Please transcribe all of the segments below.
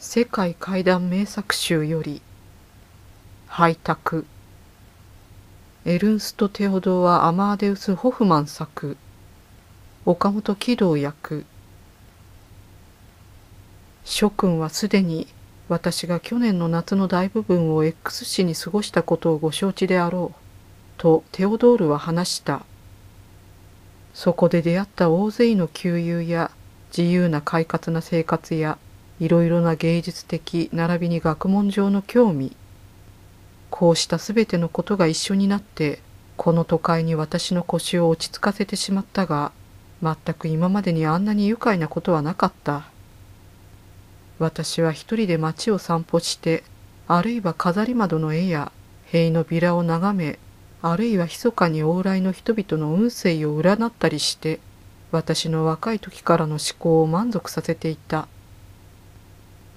世界怪談名作集より配達エルンスト・テオドア・アマーデウス・ホフマン作岡本喜道役諸君はすでに私が去年の夏の大部分を X 誌に過ごしたことをご承知であろうとテオドールは話したそこで出会った大勢の旧友や自由な快活な生活やいろいろな芸術的並びに学問上の興味こうした全てのことが一緒になってこの都会に私の腰を落ち着かせてしまったが全く今までにあんなに愉快なことはなかった私は一人で街を散歩してあるいは飾り窓の絵や塀のビラを眺めあるいは密かに往来の人々の運勢を占ったりして私の若い時からの思考を満足させていた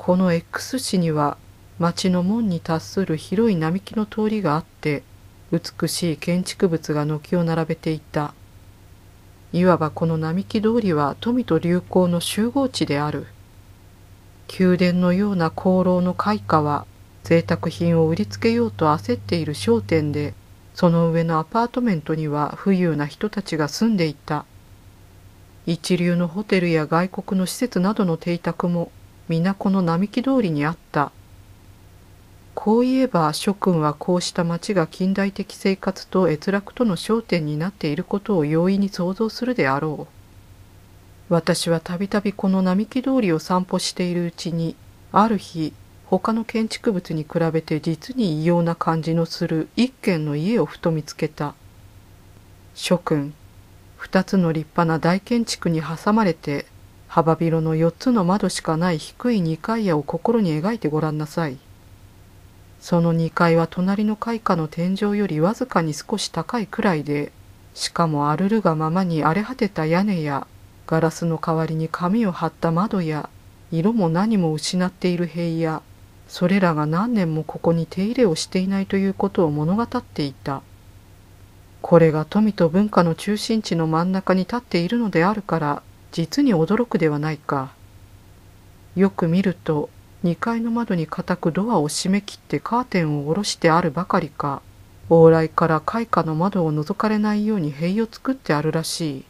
この X 市には町の門に達する広い並木の通りがあって美しい建築物が軒を並べていたいわばこの並木通りは富と流行の集合地である宮殿のような功労の開花は贅沢品を売りつけようと焦っている商店でその上のアパートメントには富裕な人たちが住んでいた一流のホテルや外国の施設などの邸宅も皆この並木通りにあったこういえば諸君はこうした町が近代的生活と閲楽との焦点になっていることを容易に想像するであろう私はたびたびこの並木通りを散歩しているうちにある日他の建築物に比べて実に異様な感じのする一軒の家をふと見つけた諸君二つの立派な大建築に挟まれて幅広の4つの窓しかない低い2階屋を心に描いてごらんなさい。その2階は隣の階下の天井よりわずかに少し高いくらいで、しかもあるるがままに荒れ果てた屋根や、ガラスの代わりに紙を貼った窓や、色も何も失っている塀や、それらが何年もここに手入れをしていないということを物語っていた。これが富と文化の中心地の真ん中に立っているのであるから実に驚くではないかよく見ると2階の窓に固くドアを閉め切ってカーテンを下ろしてあるばかりか往来から開花の窓を覗かれないように塀を作ってあるらしい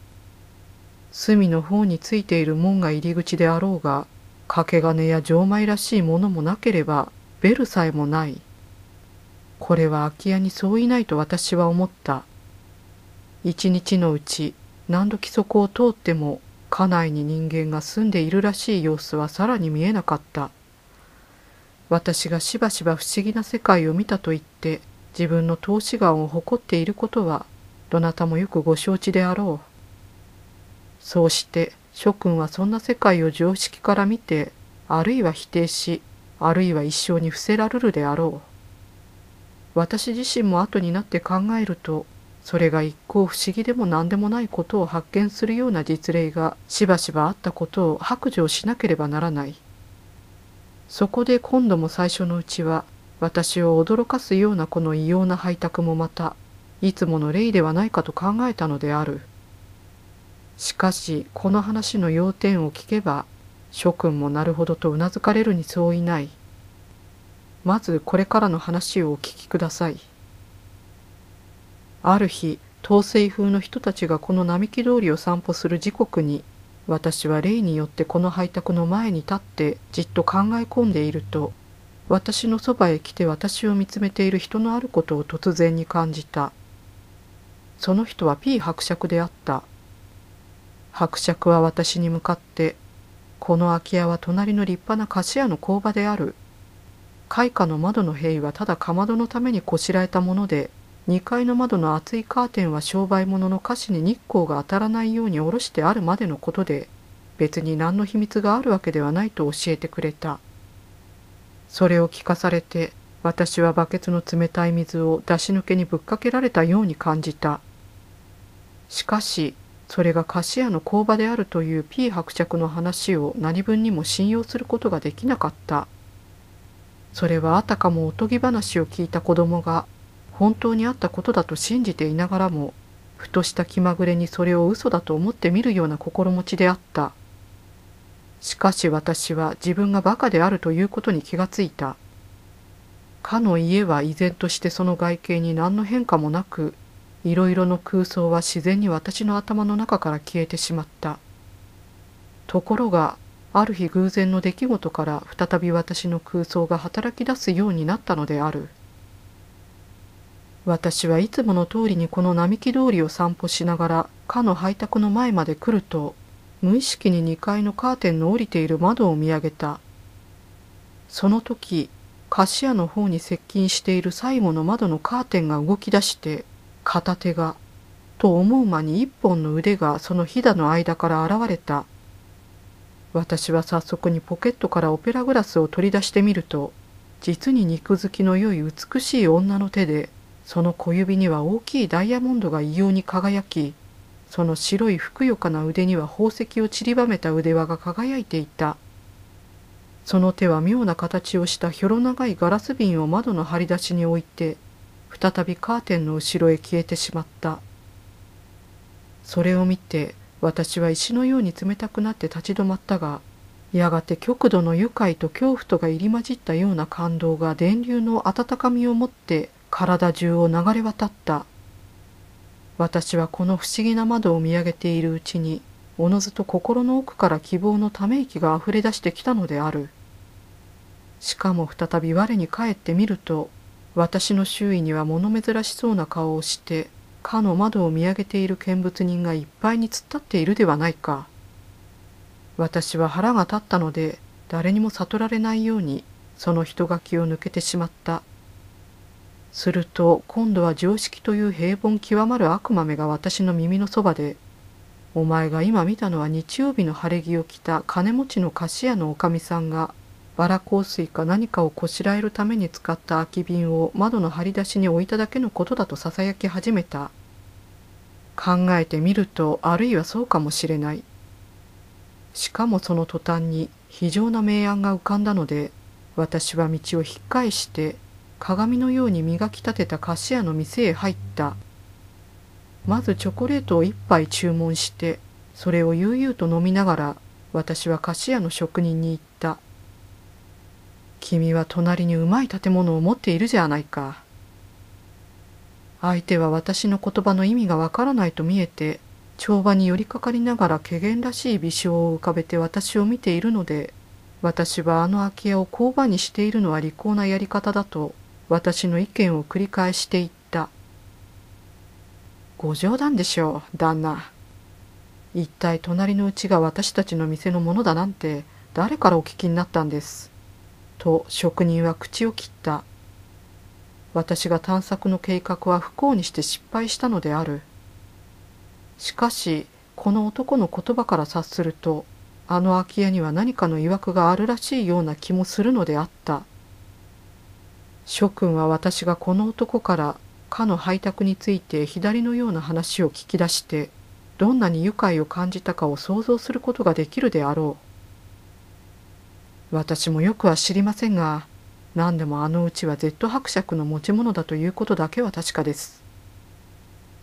隅の方についている門が入り口であろうが掛け金や錠前らしいものもなければベルさえもないこれは空き家にそういないと私は思った一日のうち何度規則を通っても家内に人間が住んでいるらしい様子はさらに見えなかった私がしばしば不思議な世界を見たと言って自分の投資眼を誇っていることはどなたもよくご承知であろうそうして諸君はそんな世界を常識から見てあるいは否定しあるいは一生に伏せられるであろう私自身も後になって考えるとそれが一向不思議でも何でもないことを発見するような実例がしばしばあったことを白状しなければならないそこで今度も最初のうちは私を驚かすようなこの異様な配達もまたいつもの例ではないかと考えたのであるしかしこの話の要点を聞けば諸君もなるほどとうなずかれるに相違ないまずこれからの話をお聞きください。ある日統制風の人たちがこの並木通りを散歩する時刻に私は例によってこの配達の前に立ってじっと考え込んでいると私のそばへ来て私を見つめている人のあることを突然に感じたその人は P 伯爵であった伯爵は私に向かって「この空き家は隣の立派な菓子屋の工場である」「開花の窓の塀はただかまどのためにこしらえたもので2階の窓の厚いカーテンは商売物の菓子に日光が当たらないように下ろしてあるまでのことで別に何の秘密があるわけではないと教えてくれたそれを聞かされて私はバケツの冷たい水を出し抜けにぶっかけられたように感じたしかしそれが菓子屋の工場であるという P 伯爵の話を何分にも信用することができなかったそれはあたかもおとぎ話を聞いた子供が本当にあったことだと信じていながらもふとした気まぐれにそれを嘘だと思ってみるような心持ちであったしかし私は自分がバカであるということに気がついたかの家は依然としてその外形に何の変化もなくいろいろの空想は自然に私の頭の中から消えてしまったところがある日偶然の出来事から再び私の空想が働き出すようになったのである。私はいつもの通りにこの並木通りを散歩しながらかの配達の前まで来ると無意識に2階のカーテンの降りている窓を見上げたその時菓子屋の方に接近している最後の窓のカーテンが動き出して片手がと思う間に一本の腕がそのひだの間から現れた私は早速にポケットからオペラグラスを取り出してみると実に肉付きの良い美しい女の手でその小指には大きいダイヤモンドが異様に輝きその白いふくよかな腕には宝石をちりばめた腕輪が輝いていたその手は妙な形をしたひょろ長いガラス瓶を窓の張り出しに置いて再びカーテンの後ろへ消えてしまったそれを見て私は石のように冷たくなって立ち止まったがやがて極度の愉快と恐怖とが入り混じったような感動が電流の温かみを持って体中を流れ渡った私はこの不思議な窓を見上げているうちにおのずと心の奥から希望のため息があふれ出してきたのであるしかも再び我に返ってみると私の周囲には物珍しそうな顔をしてかの窓を見上げている見物人がいっぱいに突っ立っているではないか私は腹が立ったので誰にも悟られないようにその人垣を抜けてしまったすると今度は常識という平凡極まる悪魔めが私の耳のそばで「お前が今見たのは日曜日の晴れ着を着た金持ちの菓子屋のおかみさんがバラ香水か何かをこしらえるために使った空き瓶を窓の張り出しに置いただけのことだとささやき始めた」考えてみるとあるいはそうかもしれないしかもその途端に非常な明暗が浮かんだので私は道を引っ返して鏡のように磨き立てた菓子屋の店へ入ったまずチョコレートを1杯注文してそれを悠々と飲みながら私は菓子屋の職人に言った君は隣にうまい建物を持っているじゃないか相手は私の言葉の意味がわからないと見えて帳場に寄りかかりながら怪げらしい微笑を浮かべて私を見ているので私はあの空き家を工場にしているのは利口なやり方だと私の意見を繰り返していった。ご冗談でしょう、旦那。一体隣のうちが私たちの店のものだなんて誰からお聞きになったんです。と職人は口を切った。私が探索の計画は不幸にして失敗したのである。しかし、この男の言葉から察すると、あの空き家には何かの曰くがあるらしいような気もするのであった。諸君は私がこの男からかの配達について左のような話を聞き出してどんなに愉快を感じたかを想像することができるであろう私もよくは知りませんが何でもあのうちは Z 伯爵の持ち物だということだけは確かです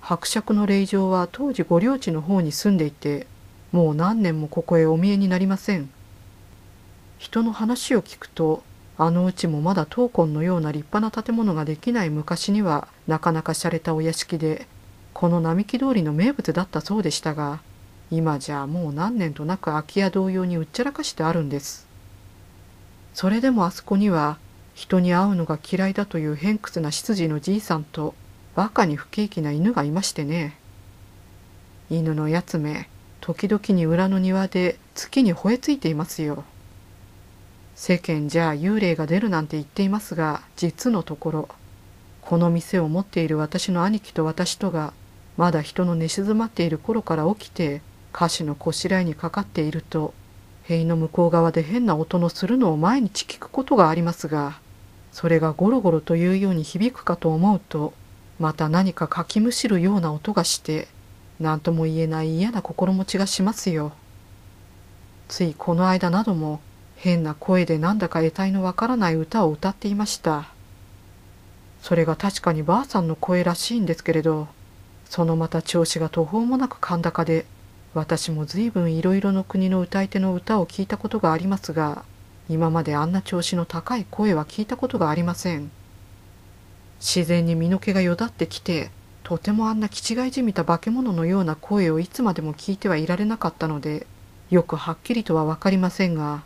伯爵の霊場は当時ご領地の方に住んでいてもう何年もここへお見えになりません人の話を聞くとあのうちもまだ闘魂のような立派な建物ができない昔にはなかなか洒落たお屋敷でこの並木通りの名物だったそうでしたが今じゃもう何年となく空き家同様にうっちゃらかしてあるんですそれでもあそこには人に会うのが嫌いだという偏屈な執事のじいさんとバカに不景気な犬がいましてね犬のやつめ時々に裏の庭で月に吠えついていますよ。世間じゃ幽霊が出るなんて言っていますが実のところこの店を持っている私の兄貴と私とがまだ人の寝静まっている頃から起きて歌詞のこしらえにかかっていると塀の向こう側で変な音のするのを毎日聞くことがありますがそれがゴロゴロというように響くかと思うとまた何かかきむしるような音がして何とも言えない嫌な心持ちがしますよ。ついこの間なども変な声でなんだか得体のわからない歌を歌っていましたそれが確かにばあさんの声らしいんですけれどそのまた調子が途方もなく甲高で私も随分いろいろの国の歌い手の歌を聞いたことがありますが今まであんな調子の高い声は聞いたことがありません自然に身の毛がよだってきてとてもあんな気違いじみた化け物のような声をいつまでも聞いてはいられなかったのでよくはっきりとは分かりませんが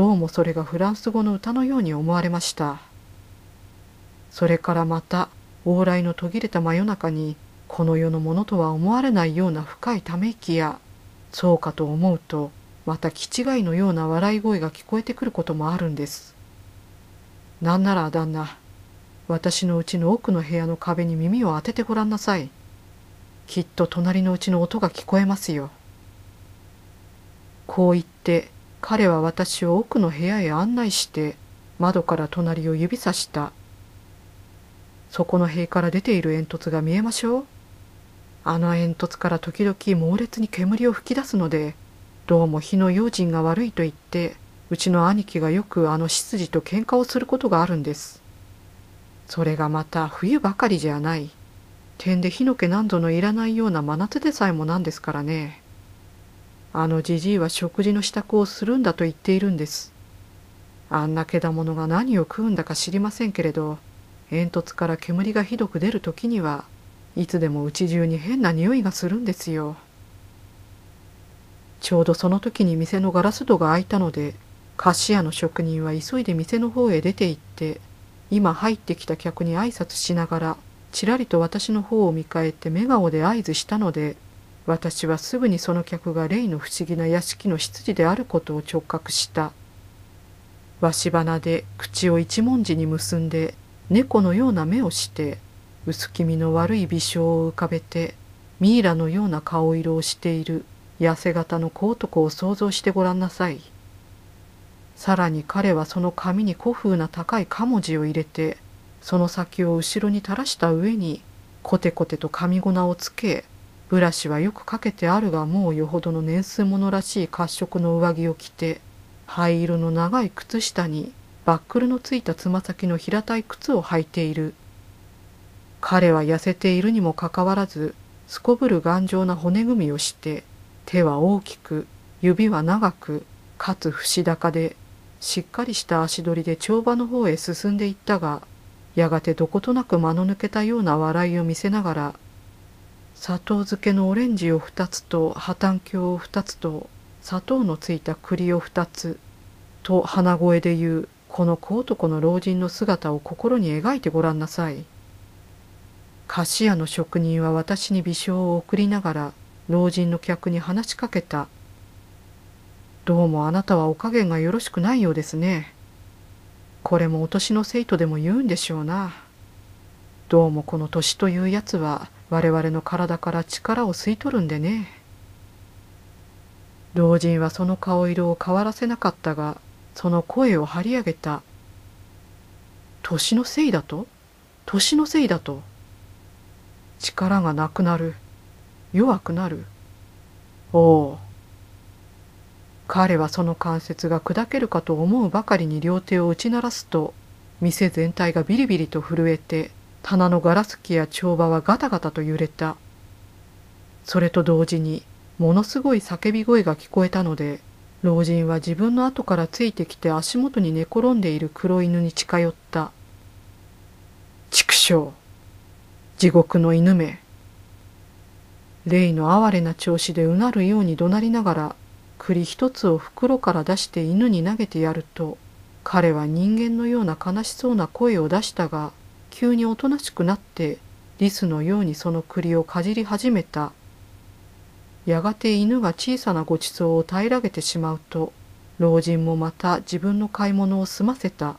どうもそれがフランス語の歌のように思われましたそれからまた往来の途切れた真夜中にこの世のものとは思われないような深いため息やそうかと思うとまた気違いのような笑い声が聞こえてくることもあるんですなんなら旦那私のうちの奥の部屋の壁に耳を当ててごらんなさいきっと隣のうちの音が聞こえますよこう言って彼は私を奥の部屋へ案内して窓から隣を指さしたそこの塀から出ている煙突が見えましょうあの煙突から時々猛烈に煙を吹き出すのでどうも火の用心が悪いと言ってうちの兄貴がよくあの執事と喧嘩をすることがあるんですそれがまた冬ばかりじゃない点で火の気なんぞのいらないような真夏でさえもなんですからねあのじじいは食事の支度をするんだと言っているんです。あんなけだものが何を食うんだか知りませんけれど、煙突から煙がひどく出る時にはいつでもうち中に変な匂いがするんですよ。ちょうどその時に店のガラス戸が開いたので、菓子屋の職人は急いで店の方へ出て行って、今入ってきた客に挨拶しながら、ちらりと私の方を見返って笑顔で合図したので、私はすぐにその客が例の不思議な屋敷の執事であることを直覚した鷲花で口を一文字に結んで猫のような目をして薄気味の悪い微笑を浮かべてミイラのような顔色をしている痩せ型の小男を想像してごらんなさいさらに彼はその紙に古風な高いかもじを入れてその先を後ろに垂らした上にコテコテと紙粉をつけブラシはよくかけてあるがもうよほどの年数ものらしい褐色の上着を着て灰色の長い靴下にバックルのついたつま先の平たい靴を履いている彼は痩せているにもかかわらずすこぶる頑丈な骨組みをして手は大きく指は長くかつ節高でしっかりした足取りで帳場の方へ進んでいったがやがてどことなく間の抜けたような笑いを見せながら砂糖漬けのオレンジを2つと破綻鏡を2つと砂糖のついた栗を2つと鼻声で言うこの小男の老人の姿を心に描いてごらんなさい。菓子屋の職人は私に微笑を送りながら老人の客に話しかけた。どうもあなたはお加減がよろしくないようですね。これもお年の生徒でも言うんでしょうな。どうもこの年というやつは我々の体から力を吸い取るんでね老人はその顔色を変わらせなかったがその声を張り上げた年のせいだと年のせいだと力がなくなる弱くなるおお彼はその関節が砕けるかと思うばかりに両手を打ち鳴らすと店全体がビリビリと震えて棚のガラス器や帳場はガタガタと揺れた。それと同時にものすごい叫び声が聞こえたので、老人は自分の後からついてきて足元に寝転んでいる黒犬に近寄った。畜生地獄の犬め。イの哀れな調子でうなるように怒鳴りながら栗一つを袋から出して犬に投げてやると彼は人間のような悲しそうな声を出したが急におとなしくなってリスのようにその栗をかじり始めたやがて犬が小さなごちそうを平らげてしまうと老人もまた自分の買い物を済ませた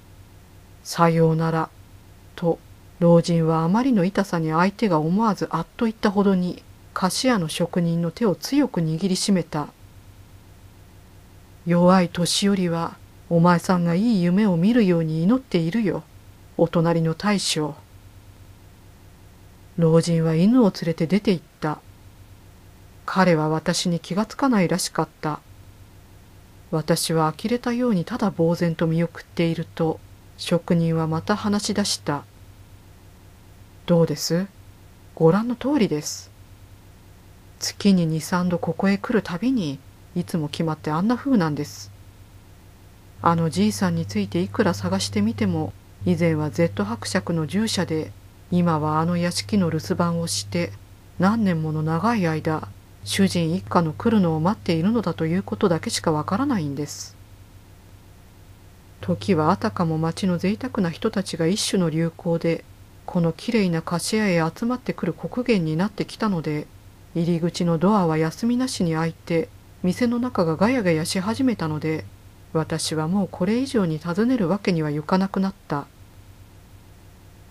「さようなら」と老人はあまりの痛さに相手が思わずあっと言ったほどに菓子屋の職人の手を強く握りしめた弱い年寄りはお前さんがいい夢を見るように祈っているよお隣の大将老人は犬を連れて出て行った彼は私に気がつかないらしかった私は呆れたようにただ呆然と見送っていると職人はまた話し出したどうですご覧の通りです月に23度ここへ来るたびにいつも決まってあんな風なんですあのじいさんについていくら探してみても以前は Z 伯爵の従者で今はあの屋敷の留守番をして何年もの長い間主人一家の来るのを待っているのだということだけしかわからないんです時はあたかも町の贅沢な人たちが一種の流行でこのきれいな菓子屋へ集まってくる国元になってきたので入り口のドアは休みなしに開いて店の中がガヤガヤし始めたので私はもうこれ以上に尋ねるわけにはいかなくなった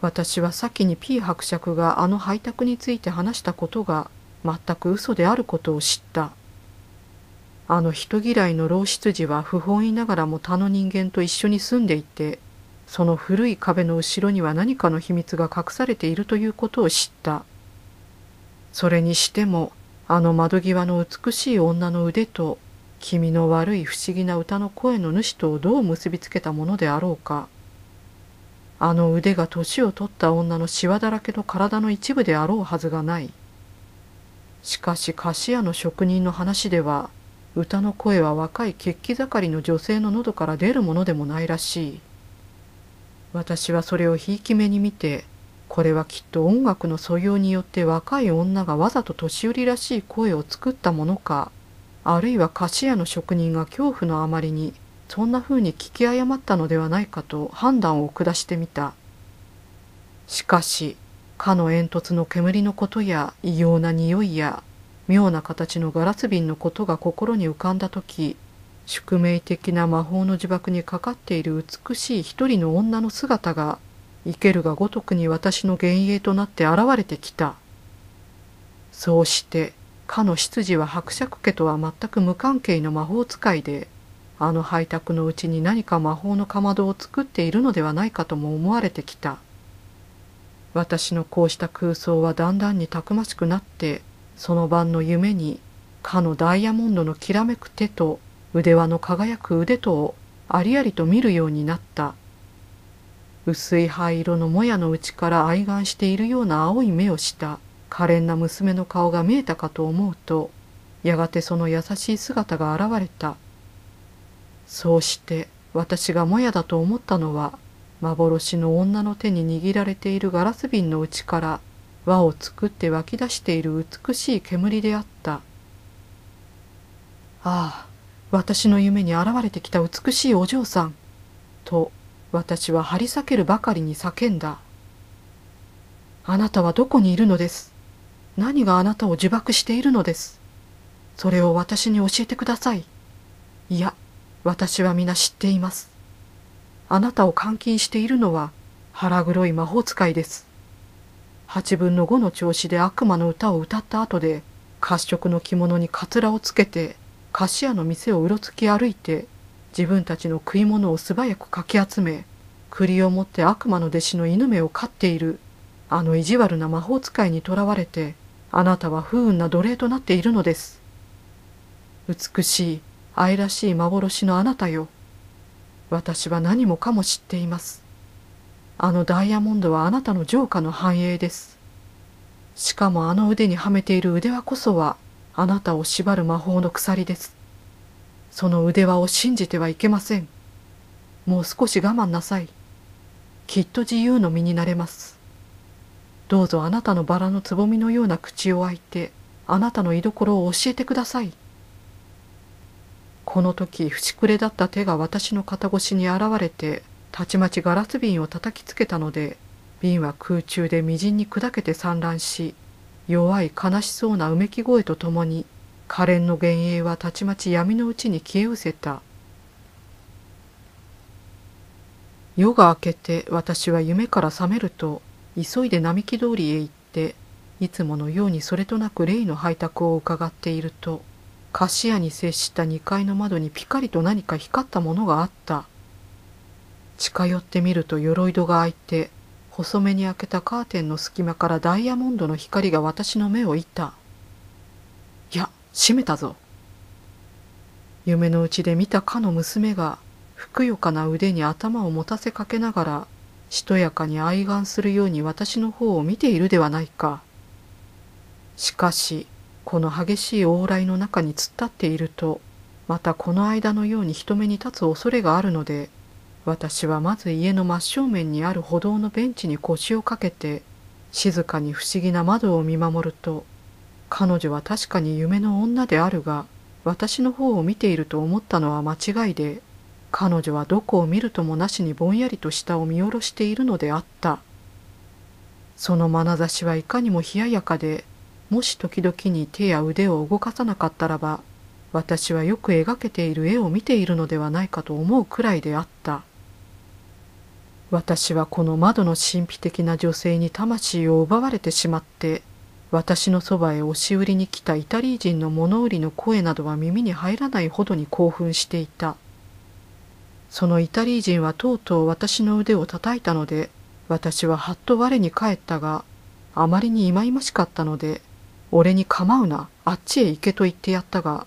私は先に P 伯爵があの配達について話したことが全く嘘であることを知ったあの人嫌いの老執事は不本意ながらも他の人間と一緒に住んでいてその古い壁の後ろには何かの秘密が隠されているということを知ったそれにしてもあの窓際の美しい女の腕と君の悪い不思議な歌の声の主とどう結びつけたものであろうかあの腕が年を取った女のしわだらけの体の一部であろうはずがないしかし菓子屋の職人の話では歌の声は若い血気盛りの女性の喉から出るものでもないらしい私はそれをひいき目に見てこれはきっと音楽の素養によって若い女がわざと年寄りらしい声を作ったものかあるいは菓子屋の職人が恐怖のあまりにそんなふうに聞き誤ったのではないかと判断を下してみたしかしかの煙突の煙のことや異様な匂いや妙な形のガラス瓶のことが心に浮かんだ時宿命的な魔法の呪縛にかかっている美しい一人の女の姿が生けるがごとくに私の幻影となって現れてきたそうしてかの執事は伯爵家とは全く無関係の魔法使いであの配達のうちに何か魔法のかまどを作っているのではないかとも思われてきた私のこうした空想はだんだんにたくましくなってその晩の夢にかのダイヤモンドのきらめく手と腕輪の輝く腕とをありありと見るようになった薄い灰色のもやの内から愛眼しているような青い目をした可憐な娘の顔が見えたかと思うとやがてその優しい姿が現れたそうして私がもやだと思ったのは幻の女の手に握られているガラス瓶の内から輪を作って湧き出している美しい煙であったああ私の夢に現れてきた美しいお嬢さんと私は張り裂けるばかりに叫んだあなたはどこにいるのです何があなたを呪縛しているのです。それを私に教えてください。いや、私は皆知っています。あなたを監禁しているのは腹黒い魔法使いです。8分の5の調子で悪魔の歌を歌った後で褐色の着物にかつらをつけて菓子屋の店をうろつき歩いて自分たちの食い物を素早くかき集め栗を持って悪魔の弟子の犬目を飼っているあの意地悪な魔法使いにとらわれてあなたは不運な奴隷となっているのです美しい愛らしい幻のあなたよ私は何もかも知っていますあのダイヤモンドはあなたの城下の繁栄ですしかもあの腕にはめている腕輪こそはあなたを縛る魔法の鎖ですその腕輪を信じてはいけませんもう少し我慢なさいきっと自由の身になれますどうぞあなたのバラのつぼみのような口を開いてあなたの居所を教えてください。この時しくれだった手が私の肩越しに現れてたちまちガラス瓶を叩きつけたので瓶は空中でみじんに砕けて散乱し弱い悲しそうなうめき声とともに可憐の幻影はたちまち闇のうちに消え失せた夜が明けて私は夢から覚めると急いで並木通りへ行っていつものようにそれとなくレイの配達を伺っていると菓子屋に接した2階の窓にピカリと何か光ったものがあった近寄ってみると鎧戸が開いて細めに開けたカーテンの隙間からダイヤモンドの光が私の目をいたいや閉めたぞ夢のうちで見たかの娘がふくよかな腕に頭を持たせかけながらしとやかに哀願するように私の方を見ているではないか。しかし、この激しい往来の中に突っ立っていると、またこの間のように人目に立つ恐れがあるので、私はまず家の真正面にある歩道のベンチに腰をかけて、静かに不思議な窓を見守ると、彼女は確かに夢の女であるが、私の方を見ていると思ったのは間違いで、彼女はどこを見るともなしにぼんやりと下を見下ろしているのであったその眼差しはいかにも冷ややかでもし時々に手や腕を動かさなかったらば私はよく描けている絵を見ているのではないかと思うくらいであった私はこの窓の神秘的な女性に魂を奪われてしまって私のそばへ押し売りに来たイタリー人の物売りの声などは耳に入らないほどに興奮していた。そのイタリー人はとうとう私の腕を叩いたので私ははっと我に返ったがあまりに忌々しかったので俺に構うなあっちへ行けと言ってやったが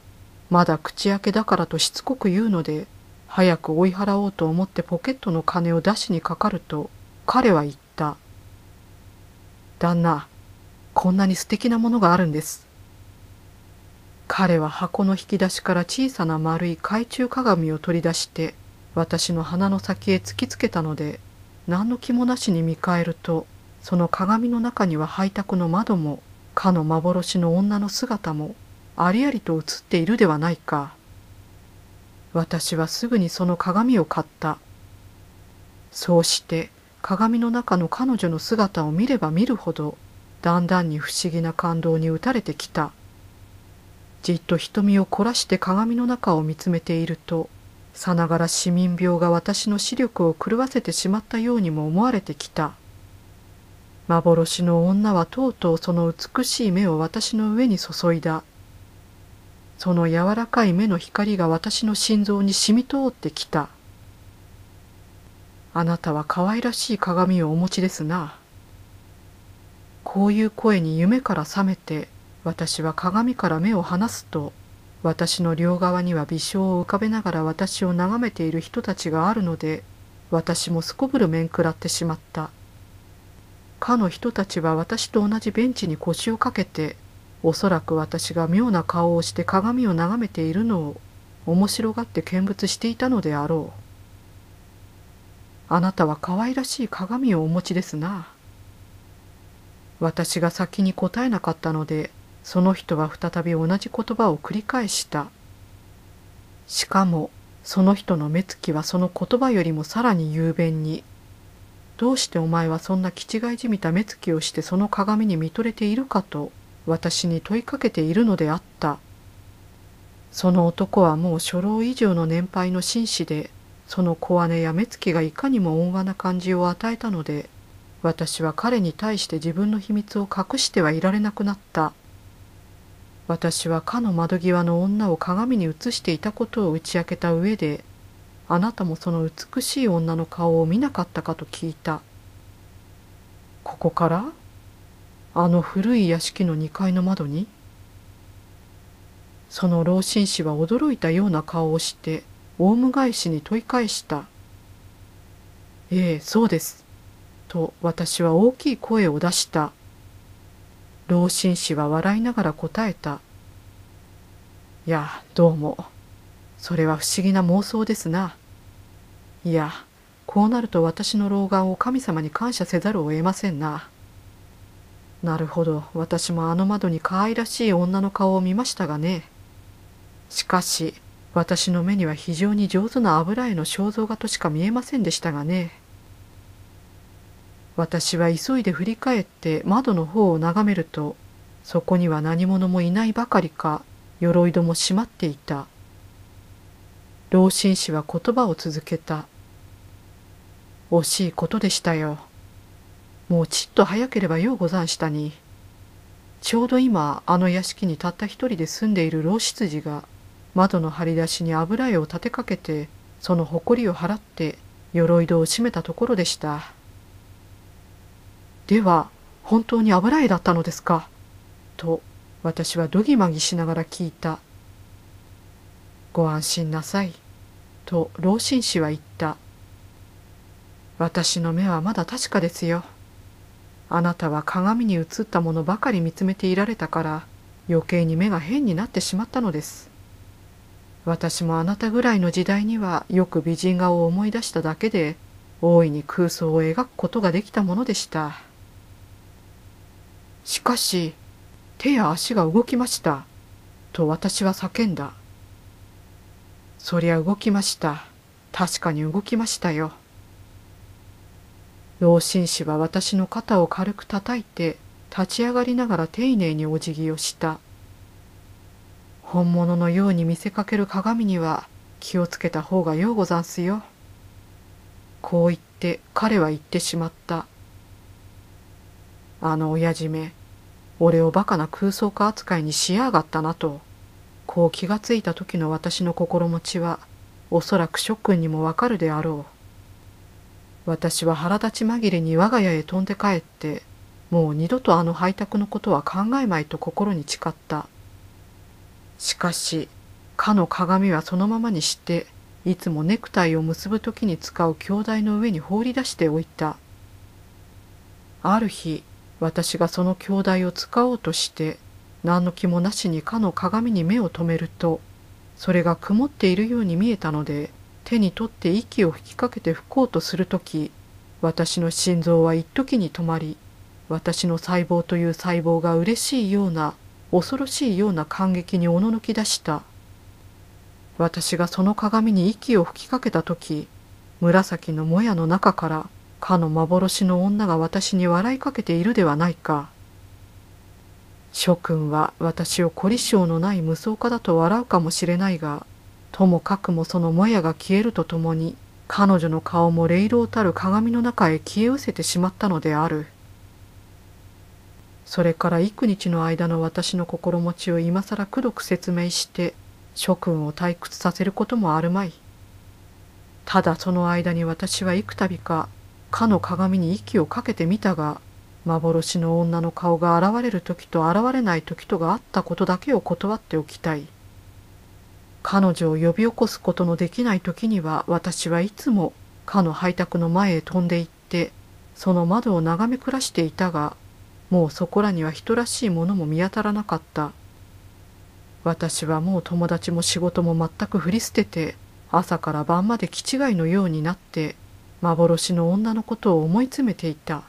まだ口開けだからとしつこく言うので早く追い払おうと思ってポケットの金を出しにかかると彼は言った旦那こんなに素敵なものがあるんです彼は箱の引き出しから小さな丸い懐中鏡を取り出して私の鼻の先へ突きつけたので何の気もなしに見返るとその鏡の中には配達の窓もかの幻の女の姿もありありと映っているではないか私はすぐにその鏡を買ったそうして鏡の中の彼女の姿を見れば見るほどだんだんに不思議な感動に打たれてきたじっと瞳を凝らして鏡の中を見つめているとさながら市民病が私の視力を狂わせてしまったようにも思われてきた幻の女はとうとうその美しい目を私の上に注いだその柔らかい目の光が私の心臓に染み通ってきたあなたは可愛らしい鏡をお持ちですなこういう声に夢から覚めて私は鏡から目を離すと私の両側には微笑を浮かべながら私を眺めている人たちがあるので私もすこぶる面食らってしまったかの人たちは私と同じベンチに腰をかけておそらく私が妙な顔をして鏡を眺めているのを面白がって見物していたのであろうあなたは可愛らしい鏡をお持ちですな私が先に答えなかったのでその人は再び同じ言葉を繰り返した。しかもその人の目つきはその言葉よりもさらに雄弁に。どうしてお前はそんな気違いじみた目つきをしてその鏡に見とれているかと私に問いかけているのであった。その男はもう初老以上の年配の紳士で、その小姉や目つきがいかにも温和な感じを与えたので、私は彼に対して自分の秘密を隠してはいられなくなった。私はかの窓際の女を鏡に映していたことを打ち明けた上であなたもその美しい女の顔を見なかったかと聞いたここからあの古い屋敷の2階の窓にその老紳士は驚いたような顔をしてオウム返しに問い返した「ええそうです」と私は大きい声を出した老紳士は笑いながら答えた。いや、どうも。それは不思議な妄想ですな。いや、こうなると私の老眼を神様に感謝せざるを得ませんな。なるほど、私もあの窓に可愛らしい女の顔を見ましたがね。しかし、私の目には非常に上手な油絵の肖像画としか見えませんでしたがね。私は急いで振り返って窓の方を眺めるとそこには何者もいないばかりか鎧戸も閉まっていた老紳士は言葉を続けた惜しいことでしたよもうちっと早ければようござんしたにちょうど今あの屋敷にたった一人で住んでいる老執事が窓の張り出しに油絵を立てかけてその誇りを払って鎧戸を閉めたところでした。では本当に油絵だったのですかと私はどぎまぎしながら聞いたご安心なさいと老紳士は言った私の目はまだ確かですよあなたは鏡に映ったものばかり見つめていられたから余計に目が変になってしまったのです私もあなたぐらいの時代にはよく美人画を思い出しただけで大いに空想を描くことができたものでした。しかし、手や足が動きました。と私は叫んだ。そりゃ動きました。確かに動きましたよ。老紳士は私の肩を軽く叩いて立ち上がりながら丁寧にお辞儀をした。本物のように見せかける鏡には気をつけた方がようござんすよ。こう言って彼は言ってしまった。あの親父め、俺をバカな空想家扱いにしやがったなとこう気がついた時の私の心持ちはおそらく諸君にもわかるであろう私は腹立ち紛れに我が家へ飛んで帰ってもう二度とあの配達のことは考えまいと心に誓ったしかしかの鏡はそのままにしていつもネクタイを結ぶ時に使う鏡台の上に放り出しておいたある日私がその兄弟を使おうとして何の気もなしにかの鏡に目を留めるとそれが曇っているように見えたので手に取って息を吹きかけて吹こうとする時私の心臓は一時に止まり私の細胞という細胞が嬉しいような恐ろしいような感激におののき出した私がその鏡に息を吹きかけた時紫のもやの中からかの幻の女が私に笑いかけているではないか。諸君は私を凝り性のない無双家だと笑うかもしれないが、ともかくもそのもやが消えるとともに、彼女の顔も霊老たる鏡の中へ消え失せてしまったのである。それから幾日の間の私の心持ちを今更くどく説明して、諸君を退屈させることもあるまい。ただその間に私は幾度かかの鏡に息をかけてみたが幻の女の顔が現れる時と現れない時とがあったことだけを断っておきたい彼女を呼び起こすことのできない時には私はいつもかの配達の前へ飛んで行ってその窓を眺め暮らしていたがもうそこらには人らしいものも見当たらなかった私はもう友達も仕事も全く振り捨てて朝から晩まで気違いのようになって幻の女のことを思い詰めていた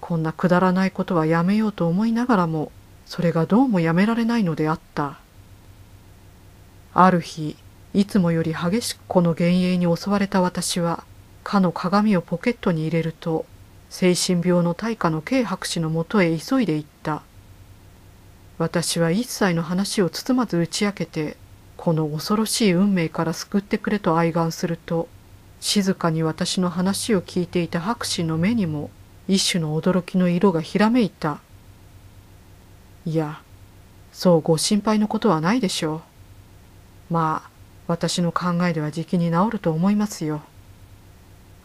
こんなくだらないことはやめようと思いながらもそれがどうもやめられないのであったある日いつもより激しくこの幻影に襲われた私はかの鏡をポケットに入れると精神病の大家の K 博士のもとへ急いで行った私は一切の話を包まず打ち明けてこの恐ろしい運命から救ってくれと哀願すると静かに私の話を聞いていた博士の目にも一種の驚きの色がひらめいた。いや、そうご心配のことはないでしょう。まあ、私の考えではじきに治ると思いますよ。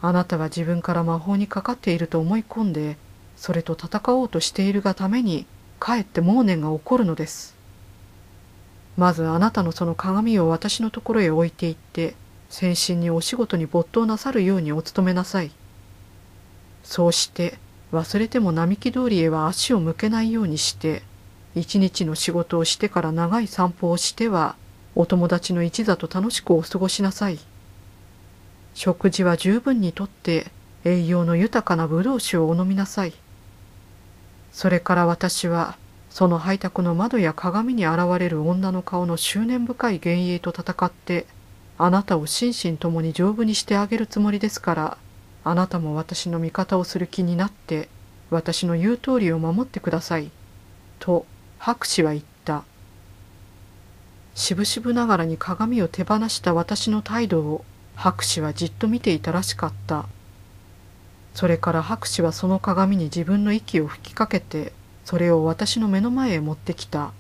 あなたは自分から魔法にかかっていると思い込んで、それと戦おうとしているがために、かえってネ念が起こるのです。まずあなたのその鏡を私のところへ置いていって、先進にお仕事に没頭なさるようにお勤めなさい。そうして忘れても並木通りへは足を向けないようにして一日の仕事をしてから長い散歩をしてはお友達の一座と楽しくお過ごしなさい。食事は十分にとって栄養の豊かなブドウ酒をお飲みなさい。それから私はその配達の窓や鏡に現れる女の顔の執念深い幻影と戦ってあなたを心身ともに丈夫にしてあげるつもりですからあなたも私の味方をする気になって私の言う通りを守ってください」と博士は言ったしぶしぶながらに鏡を手放した私の態度を博士はじっと見ていたらしかったそれから博士はその鏡に自分の息を吹きかけてそれを私の目の前へ持ってきた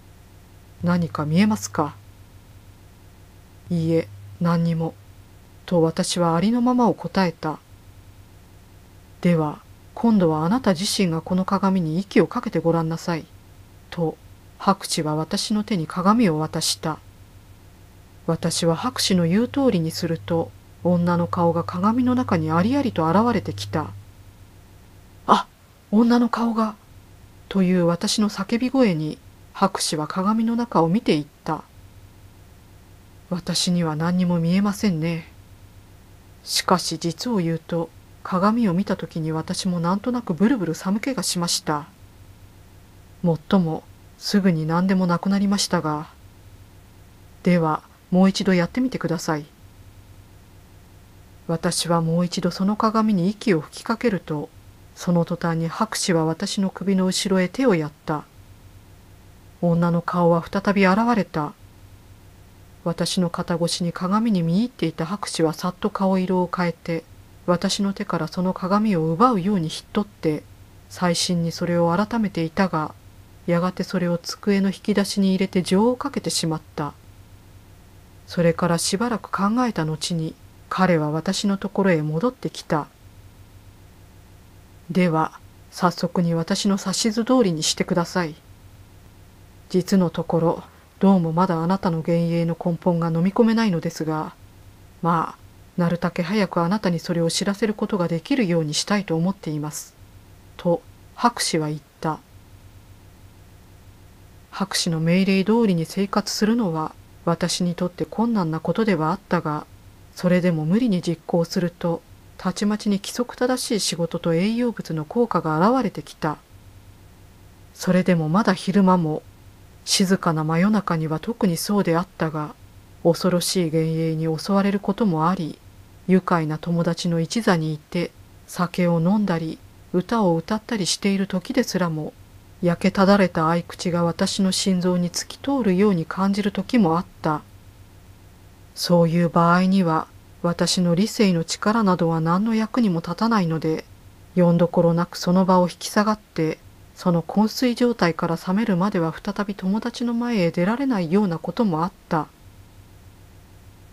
「何か見えますか?」いいえ何にも」と私はありのままを答えたでは今度はあなた自身がこの鏡に息をかけてごらんなさい」と白痴は私の手に鏡を渡した私は白痴の言う通りにすると女の顔が鏡の中にありありと現れてきた「あ女の顔が」という私の叫び声に博士は鏡の中を見ていった私には何にも見えませんね。しかし実を言うと鏡を見た時に私もなんとなくブルブル寒気がしました。もっともすぐに何でもなくなりましたが。ではもう一度やってみてください。私はもう一度その鏡に息を吹きかけるとその途端に博士は私の首の後ろへ手をやった。女の顔は再び現れた。私の肩越しに鏡に見入っていた博士はさっと顔色を変えて私の手からその鏡を奪うようにひっとって細心にそれを改めていたがやがてそれを机の引き出しに入れて情をかけてしまったそれからしばらく考えた後に彼は私のところへ戻ってきたでは早速に私の指図通りにしてください実のところどうもまだあなたの幻影の根本が飲み込めないのですがまあなるたけ早くあなたにそれを知らせることができるようにしたいと思っています」と博士は言った博士の命令通りに生活するのは私にとって困難なことではあったがそれでも無理に実行するとたちまちに規則正しい仕事と栄養物の効果が現れてきたそれでもまだ昼間も静かな真夜中には特にそうであったが恐ろしい幻影に襲われることもあり愉快な友達の一座にいて酒を飲んだり歌を歌ったりしている時ですらも焼けただれた合口が私の心臓に突き通るように感じる時もあったそういう場合には私の理性の力などは何の役にも立たないので読んどころなくその場を引き下がってその昏睡状態から覚めるまでは再び友達の前へ出られないようなこともあった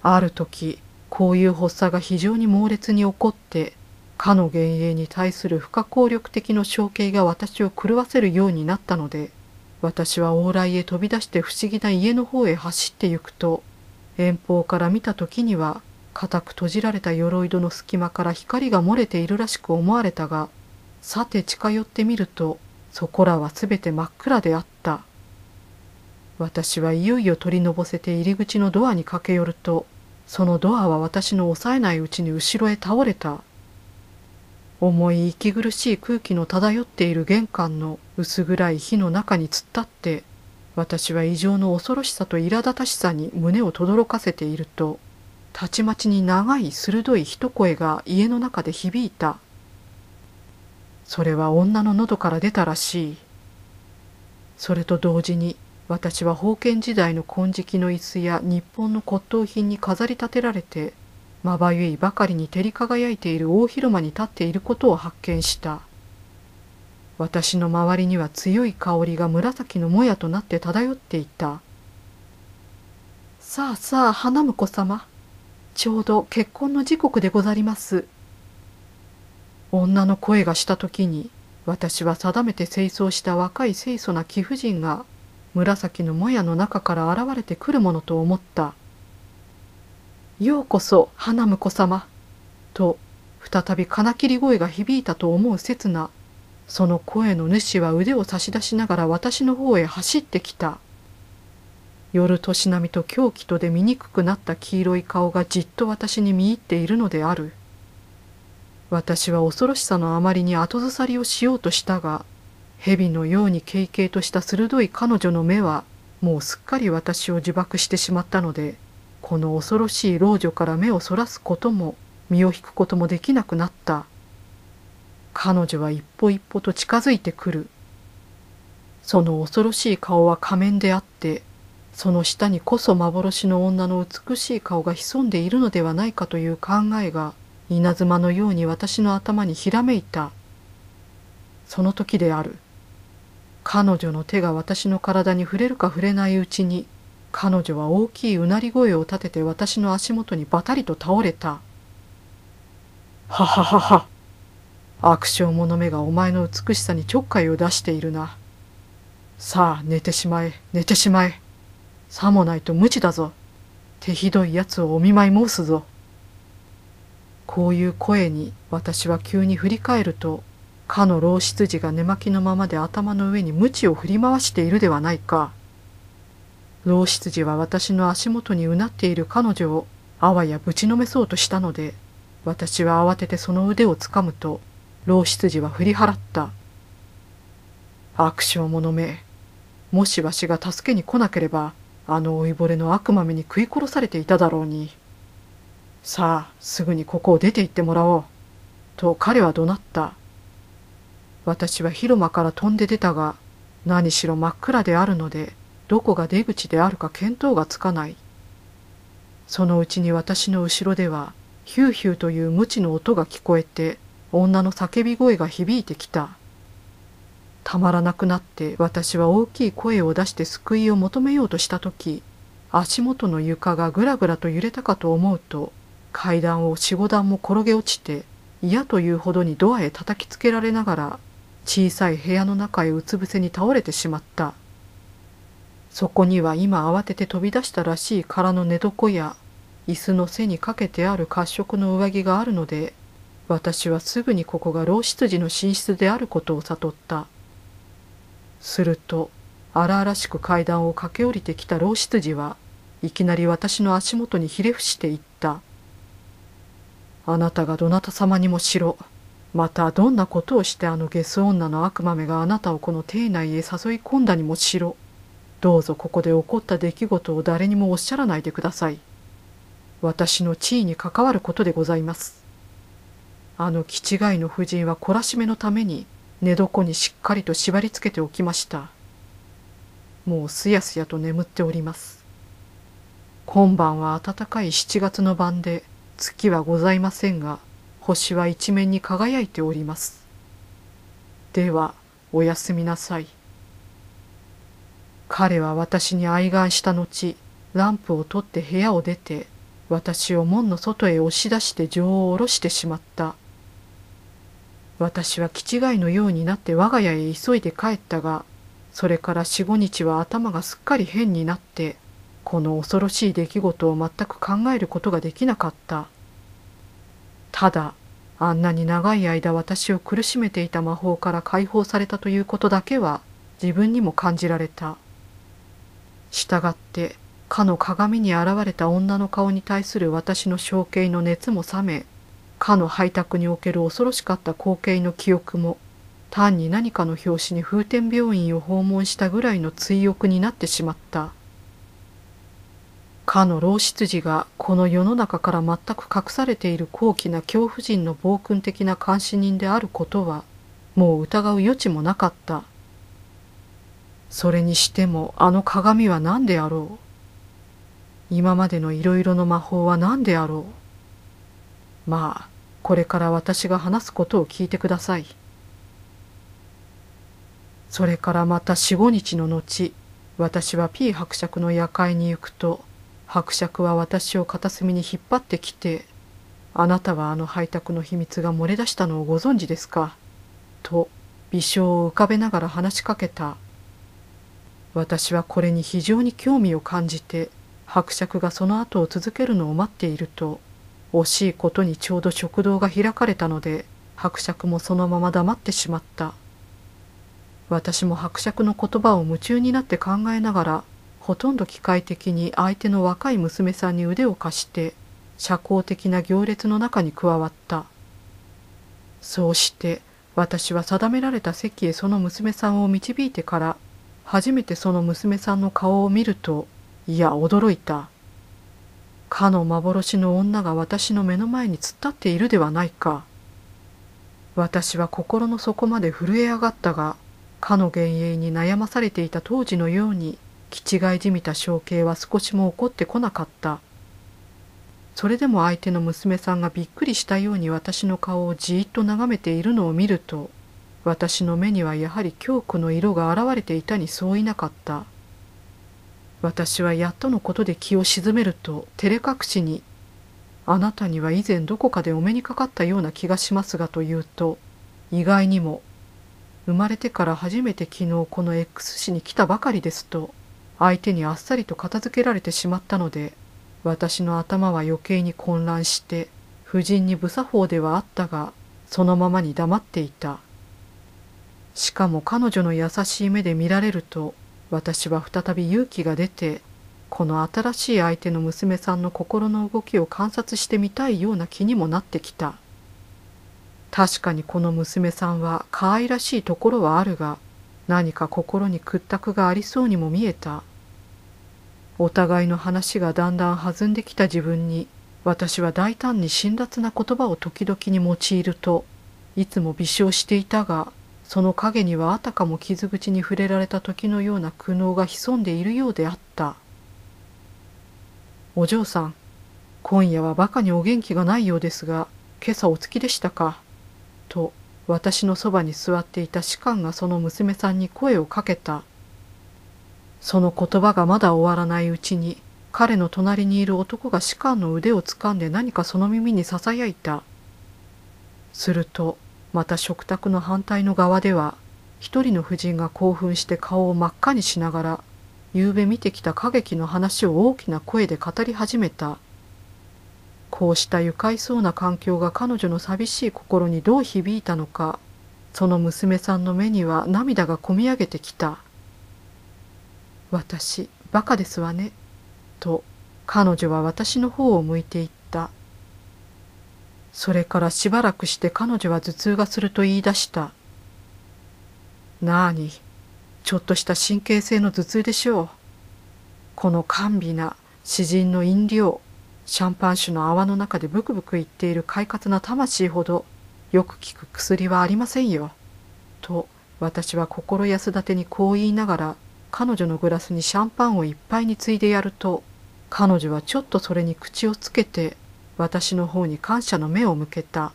ある時こういう発作が非常に猛烈に起こってかの幻影に対する不可抗力的の象形が私を狂わせるようになったので私は往来へ飛び出して不思議な家の方へ走ってゆくと遠方から見た時には固く閉じられた鎧戸の隙間から光が漏れているらしく思われたがさて近寄ってみるとそこらはすべて真っ暗であった私はいよいよ取りのぼせて入り口のドアに駆け寄るとそのドアは私の押さえないうちに後ろへ倒れた重い息苦しい空気の漂っている玄関の薄暗い火の中に突っ立って私は異常の恐ろしさと苛立たしさに胸を轟かせているとたちまちに長い鋭い一声が家の中で響いたそれは女の喉から出たらしい。それと同時に私は封建時代の金色の椅子や日本の骨董品に飾り立てられてまばゆいばかりに照り輝いている大広間に立っていることを発見した私の周りには強い香りが紫のもやとなって漂っていた「さあさあ花婿様ちょうど結婚の時刻でござります」女の声がした時に私は定めて清掃した若い清楚な貴婦人が紫のもやの中から現れてくるものと思った。ようこそ花婿様と再び金切り声が響いたと思う刹那その声の主は腕を差し出しながら私の方へ走ってきた夜年並みと狂気とで醜くなった黄色い顔がじっと私に見入っているのである私は恐ろしさのあまりに後ずさりをしようとしたが蛇のように軽々とした鋭い彼女の目はもうすっかり私を呪縛してしまったのでこの恐ろしい老女から目をそらすことも身を引くこともできなくなった彼女は一歩一歩と近づいてくるその恐ろしい顔は仮面であってその下にこそ幻の女の美しい顔が潜んでいるのではないかという考えが稲妻のように私の頭にひらめいたその時である彼女の手が私の体に触れるか触れないうちに彼女は大きいうなり声を立てて私の足元にばたりと倒れたはははは悪性者目がお前の美しさにちょっかいを出しているなさあ寝てしまえ寝てしまえさもないと無知だぞ手ひどいやつをお見舞い申すぞこういう声に私は急に振り返るとかの老執事が寝巻きのままで頭の上に鞭を振り回しているではないか。老執事は私の足元にうなっている彼女をあわやぶちのめそうとしたので私は慌ててその腕をつかむと老執事は振り払った悪性者めもしわしが助けに来なければあの老いぼれの悪魔めに食い殺されていただろうに。さあすぐにここを出て行ってもらおうと彼は怒鳴った私は広間から飛んで出たが何しろ真っ暗であるのでどこが出口であるか見当がつかないそのうちに私の後ろではヒューヒューという無知の音が聞こえて女の叫び声が響いてきたたまらなくなって私は大きい声を出して救いを求めようとした時足元の床がぐらぐらと揺れたかと思うと階段を45段も転げ落ちて嫌というほどにドアへ叩きつけられながら小さい部屋の中へうつ伏せに倒れてしまったそこには今慌てて飛び出したらしい空の寝床や椅子の背にかけてある褐色の上着があるので私はすぐにここが老執事の寝室であることを悟ったすると荒々しく階段を駆け下りてきた老執事はいきなり私の足元にひれ伏していったあなたがどなた様にもしろまたどんなことをしてあのゲス女の悪魔めがあなたをこの邸内へ誘い込んだにもしろどうぞここで起こった出来事を誰にもおっしゃらないでください私の地位に関わることでございますあの気違いの夫人は懲らしめのために寝床にしっかりと縛りつけておきましたもうすやすやと眠っております今晩は暖かい7月の晩で月はございませんが星は一面に輝いておりますではおやすみなさい彼は私に哀願した後ランプを取って部屋を出て私を門の外へ押し出して情を下ろしてしまった私は気違いのようになって我が家へ急いで帰ったがそれから四五日は頭がすっかり変になってこの恐ろしい出来事を全く考えることができなかったただあんなに長い間私を苦しめていた魔法から解放されたということだけは自分にも感じられたしたがってかの鏡に現れた女の顔に対する私の象形の熱も冷めかの配達における恐ろしかった光景の記憶も単に何かの拍子に風天病院を訪問したぐらいの追憶になってしまったかの老事がこの世の中から全く隠されている高貴な恐怖人の暴君的な監視人であることはもう疑う余地もなかったそれにしてもあの鏡は何であろう今までのいろいろの魔法は何であろうまあこれから私が話すことを聞いてくださいそれからまた四五日の後私は P 伯爵の夜会に行くと伯爵は私を片隅に引っ張ってきて「あなたはあの配達の秘密が漏れ出したのをご存知ですか?」と微笑を浮かべながら話しかけた私はこれに非常に興味を感じて伯爵がその後を続けるのを待っていると惜しいことにちょうど食堂が開かれたので伯爵もそのまま黙ってしまった私も伯爵の言葉を夢中になって考えながらほとんど機械的に相手の若い娘さんに腕を貸して社交的な行列の中に加わったそうして私は定められた席へその娘さんを導いてから初めてその娘さんの顔を見るといや驚いたかの幻の女が私の目の前に突っ立っているではないか私は心の底まで震え上がったがかの幻影に悩まされていた当時のように気違いじみた象形は少しも怒ってこなかった。それでも相手の娘さんがびっくりしたように私の顔をじーっと眺めているのを見ると、私の目にはやはり恐怖の色が現れていたにそういなかった。私はやっとのことで気を鎮めると照れ隠しに「あなたには以前どこかでお目にかかったような気がしますが」と言うと意外にも「生まれてから初めて昨日この X 市に来たばかりです」と相手にあっさりと片付けられてしまったので私の頭は余計に混乱して夫人に無作法ではあったがそのままに黙っていたしかも彼女の優しい目で見られると私は再び勇気が出てこの新しい相手の娘さんの心の動きを観察してみたいような気にもなってきた確かにこの娘さんは可愛らしいところはあるが何か心に屈託がありそうにも見えたお互いの話がだんだん弾んできた自分に私は大胆に辛辣な言葉を時々に用いるといつも微笑していたがその影にはあたかも傷口に触れられた時のような苦悩が潜んでいるようであったお嬢さん今夜はバカにお元気がないようですが今朝お月でしたかと私のそばに座っていた士官がその娘さんに声をかけた。その言葉がまだ終わらないうちに、彼の隣にいる男が士官の腕を掴んで何かその耳に囁いた。すると、また食卓の反対の側では、一人の婦人が興奮して顔を真っ赤にしながら、夕べ見てきた歌劇の話を大きな声で語り始めた。こうした愉快そうな環境が彼女の寂しい心にどう響いたのかその娘さんの目には涙がこみ上げてきた「私バカですわね」と彼女は私の方を向いていったそれからしばらくして彼女は頭痛がすると言い出した「なあにちょっとした神経性の頭痛でしょう」この甘美な詩人の飲料シャンパン酒の泡の中でブクブク言っている快活な魂ほどよく効く薬はありませんよ。と私は心安立てにこう言いながら彼女のグラスにシャンパンをいっぱいについでやると彼女はちょっとそれに口をつけて私の方に感謝の目を向けた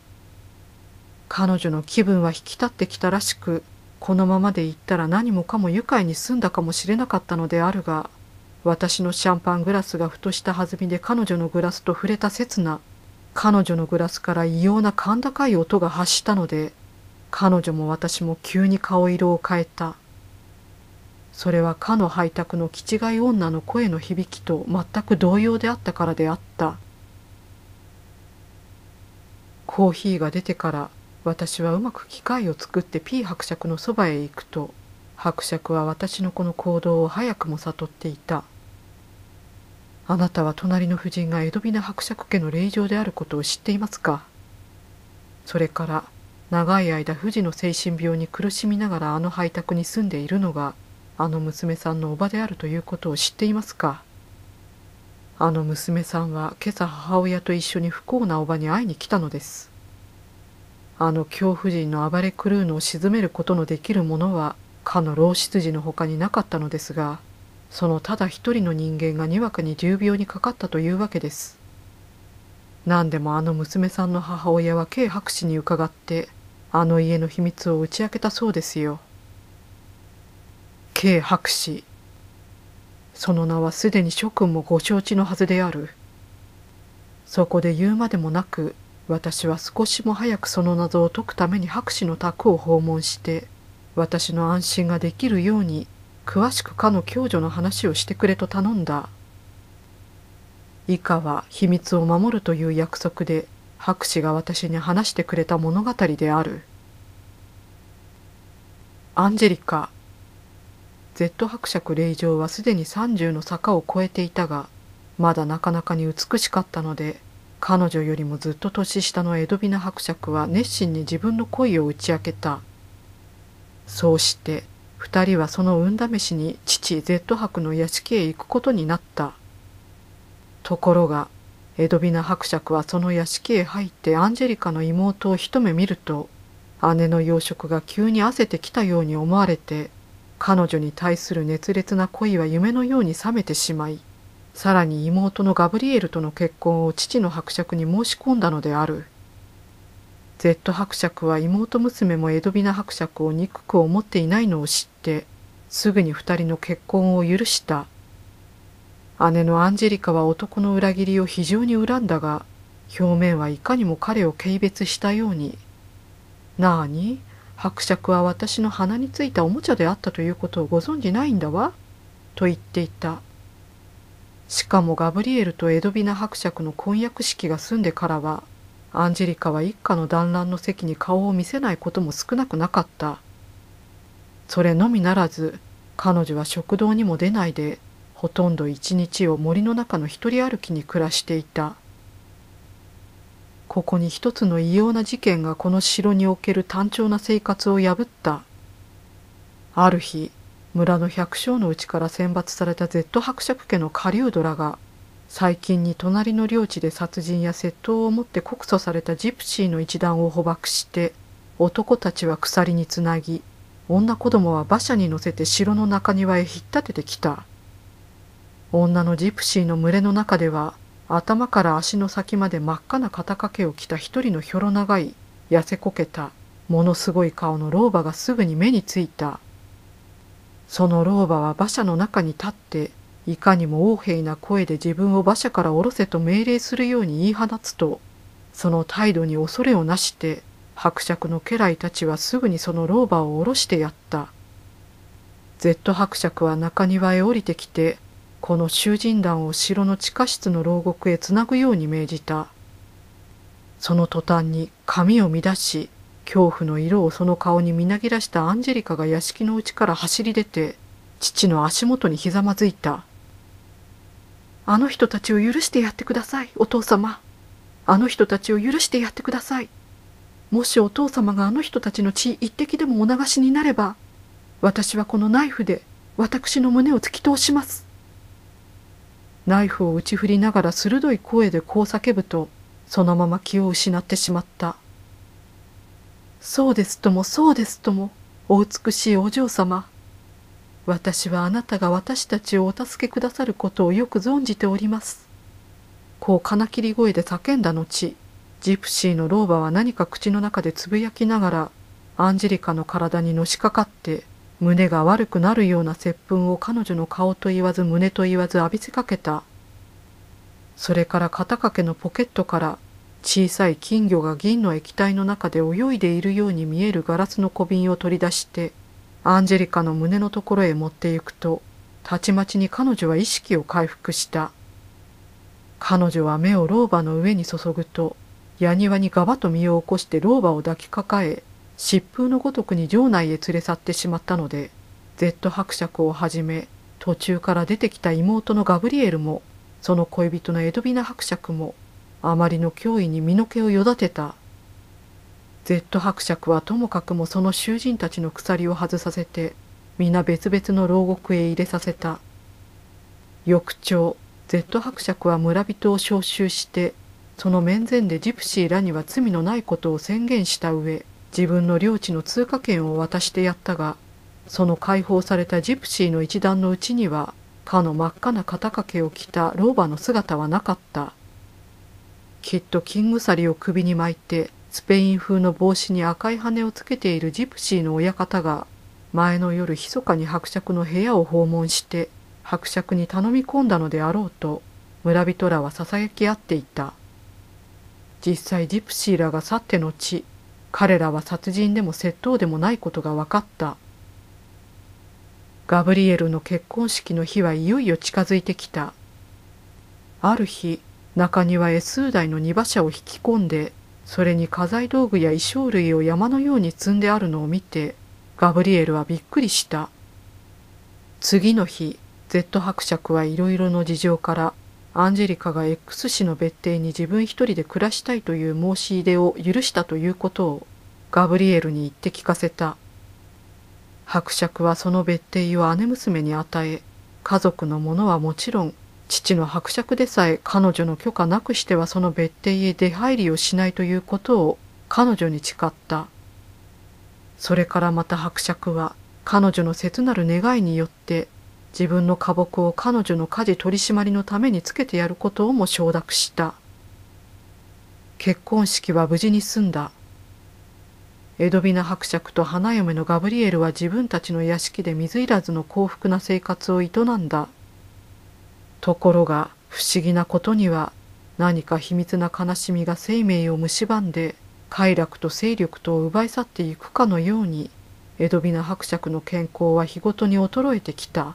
彼女の気分は引き立ってきたらしくこのままでいったら何もかも愉快に済んだかもしれなかったのであるが私のシャンパングラスがふとした弾みで彼女のグラスと触れた刹那彼女のグラスから異様な甲高い音が発したので彼女も私も急に顔色を変えたそれはかの配達の気違い女の声の響きと全く同様であったからであったコーヒーが出てから私はうまく機械を作って P 伯爵のそばへ行くと伯爵は私のこの行動を早くも悟っていた。あなたは隣の夫人が江戸美奈伯爵家の霊場であることを知っていますかそれから長い間富士の精神病に苦しみながらあの配達に住んでいるのがあの娘さんの叔母であるということを知っていますかあの娘さんは今朝母親と一緒に不幸な叔母に会いに来たのですあの恐怖人の暴れ狂うのを鎮めることのできるものはかの老執事のほかになかったのですがそのただ一人の人間がにわかに重病にかかったというわけです何でもあの娘さんの母親は K 博士に伺ってあの家の秘密を打ち明けたそうですよ K 博士その名はすでに諸君もご承知のはずであるそこで言うまでもなく私は少しも早くその謎を解くために博士の宅を訪問して私の安心ができるように詳しくかの共助の話をしてくれと頼んだ以下は秘密を守るという約束で博士が私に話してくれた物語であるアンジェリカ Z 伯爵令嬢はすでに30の坂を越えていたがまだなかなかに美しかったので彼女よりもずっと年下のエドビナ伯爵は熱心に自分の恋を打ち明けたそうして2人はその運試しに父 Z 博の屋敷へ行くことになったところがエドビナ伯爵はその屋敷へ入ってアンジェリカの妹を一目見ると姉の養殖が急に焦ってきたように思われて彼女に対する熱烈な恋は夢のように冷めてしまいさらに妹のガブリエルとの結婚を父の伯爵に申し込んだのである Z 伯爵は妹娘もエドビナ伯爵を憎く思っていないのを知ってすぐに2人の結婚を許した姉のアンジェリカは男の裏切りを非常に恨んだが表面はいかにも彼を軽蔑したように「なあに伯爵は私の鼻についたおもちゃであったということをご存じないんだわ」と言っていたしかもガブリエルとエドビナ伯爵の婚約式が済んでからはアンジェリカは一家の団らんの席に顔を見せないことも少なくなかった。それのみならず彼女は食堂にも出ないでほとんど一日を森の中の一人歩きに暮らしていたここに一つの異様な事件がこの城における単調な生活を破ったある日村の百姓のうちから選抜された Z 伯爵家の狩人らが最近に隣の領地で殺人や窃盗をもって告訴されたジプシーの一団を捕獲して男たちは鎖につなぎ女子供は馬車に乗せて城の中庭へ引っ立ててきた女のジプシーの群れの中では頭から足の先まで真っ赤な肩掛けを着た一人のひょろ長い痩せこけたものすごい顔の老婆がすぐに目についたその老婆は馬車の中に立っていかにも横柄な声で自分を馬車から降ろせと命令するように言い放つとその態度に恐れをなして伯爵の家来たちはすぐにその老婆を下ろしてやった Z 伯爵は中庭へ降りてきてこの囚人団を城の地下室の牢獄へつなぐように命じたその途端に髪を乱し恐怖の色をその顔にみなぎらしたアンジェリカが屋敷の内から走り出て父の足元にひざまずいた「あの人たちを許してやってくださいお父様あの人たちを許してやってください」もしお父様があの人たちの血一滴でもお流しになれば私はこのナイフで私の胸を突き通しますナイフを打ち振りながら鋭い声でこう叫ぶとそのまま気を失ってしまったそうですともそうですともお美しいお嬢様私はあなたが私たちをお助けくださることをよく存じておりますこう金切り声で叫んだ後ジプシーの老婆は何か口の中でつぶやきながらアンジェリカの体にのしかかって胸が悪くなるような接吻を彼女の顔と言わず胸と言わず浴びせかけたそれから肩掛けのポケットから小さい金魚が銀の液体の中で泳いでいるように見えるガラスの小瓶を取り出してアンジェリカの胸のところへ持っていくとたちまちに彼女は意識を回復した彼女は目を老婆の上に注ぐと矢庭にガバと身を起こして老婆を抱きかかえ疾風のごとくに城内へ連れ去ってしまったので Z 伯爵をはじめ途中から出てきた妹のガブリエルもその恋人のエドビナ伯爵もあまりの脅威に身の毛をよだてた Z 伯爵はともかくもその囚人たちの鎖を外させて皆別々の牢獄へ入れさせた翌朝 Z 伯爵は村人を召集してその面前でジプシーらには罪のないことを宣言した上自分の領地の通過権を渡してやったがその解放されたジプシーの一団のうちにはかの真っ赤な肩掛けを着た老婆の姿はなかったきっと金鎖を首に巻いてスペイン風の帽子に赤い羽をつけているジプシーの親方が前の夜密かに伯爵の部屋を訪問して伯爵に頼み込んだのであろうと村人らはささやき合っていた。実際ジプシーらが去ってのち彼らは殺人でも窃盗でもないことが分かったガブリエルの結婚式の日はいよいよ近づいてきたある日中庭へ数台の荷馬車を引き込んでそれに家財道具や衣装類を山のように積んであるのを見てガブリエルはびっくりした次の日 Z 伯爵はいろいろの事情からアンジェリカが X 氏の別邸に自分一人で暮らしたいという申し入れを許したということをガブリエルに言って聞かせた伯爵はその別邸を姉娘に与え家族の者はもちろん父の伯爵でさえ彼女の許可なくしてはその別邸へ出入りをしないということを彼女に誓ったそれからまた伯爵は彼女の切なる願いによって自分の家木を彼女の家事取り締まりのためにつけてやることをも承諾した結婚式は無事に済んだエドビナ伯爵と花嫁のガブリエルは自分たちの屋敷で水入らずの幸福な生活を営んだところが不思議なことには何か秘密な悲しみが生命を蝕んで快楽と勢力とを奪い去っていくかのようにエドビナ伯爵の健康は日ごとに衰えてきた。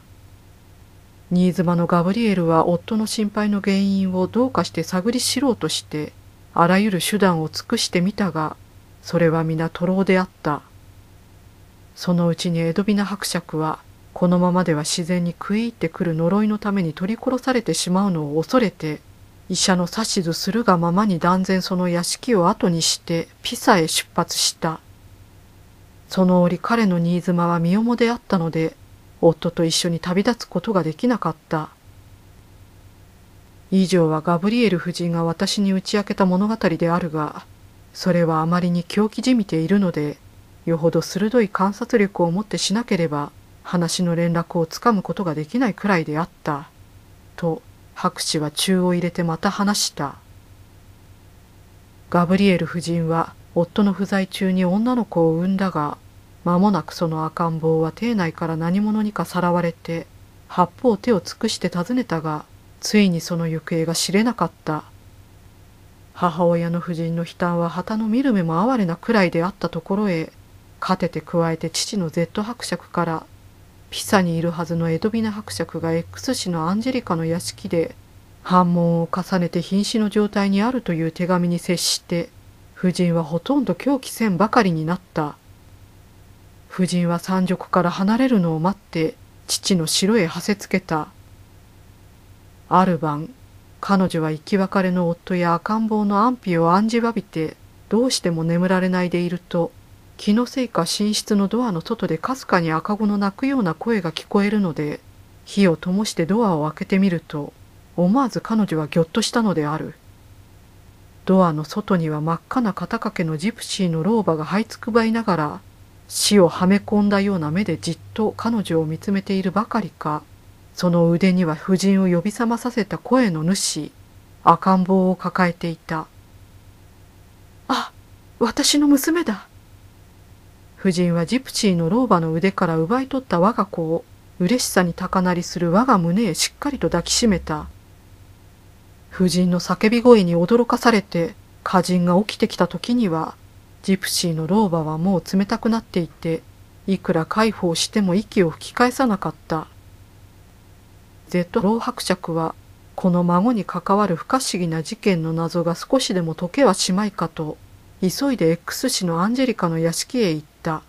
新妻のガブリエルは夫の心配の原因をどうかして探り知ろうとしてあらゆる手段を尽くしてみたがそれは皆徒労であったそのうちにエドビナ伯爵はこのままでは自然に食い入ってくる呪いのために取り殺されてしまうのを恐れて医者の指図するがままに断然その屋敷を後にしてピサへ出発したその折彼の新妻は身重であったので夫と一緒に旅立つことができなかった。以上はガブリエル夫人が私に打ち明けた物語であるが、それはあまりに狂気じみているので、よほど鋭い観察力を持ってしなければ、話の連絡をつかむことができないくらいであった。と、博士は宙を入れてまた話した。ガブリエル夫人は夫の不在中に女の子を産んだが、間もなくその赤ん坊は邸内から何者にかさらわれて八方手を尽くして尋ねたがついにその行方が知れなかった母親の夫人の悲嘆は旗の見る目も哀れなくらいであったところへ勝てて加えて父の Z 伯爵からピサにいるはずのエドビナ伯爵が X 氏のアンジェリカの屋敷で反問を重ねて瀕死の状態にあるという手紙に接して夫人はほとんど狂気せんばかりになった。夫人は山賊から離れるのを待って父の城へはせつけたある晩彼女は生き別れの夫や赤ん坊の安否を案じわびてどうしても眠られないでいると気のせいか寝室のドアの外でかすかに赤子の泣くような声が聞こえるので火を灯してドアを開けてみると思わず彼女はぎょっとしたのであるドアの外には真っ赤な肩掛けのジプシーの老婆が這いつくばいながら死をはめ込んだような目でじっと彼女を見つめているばかりかその腕には夫人を呼び覚まさせた声の主赤ん坊を抱えていた「あ私の娘だ」夫人はジプシーの老婆の腕から奪い取った我が子を嬉しさに高鳴りする我が胸へしっかりと抱きしめた夫人の叫び声に驚かされて歌人が起きてきた時にはジプシーの老婆はもう冷たくなっていていくら介抱しても息を吹き返さなかったゼット老伯爵はこの孫に関わる不可思議な事件の謎が少しでも解けはしまいかと急いで X 氏のアンジェリカの屋敷へ行った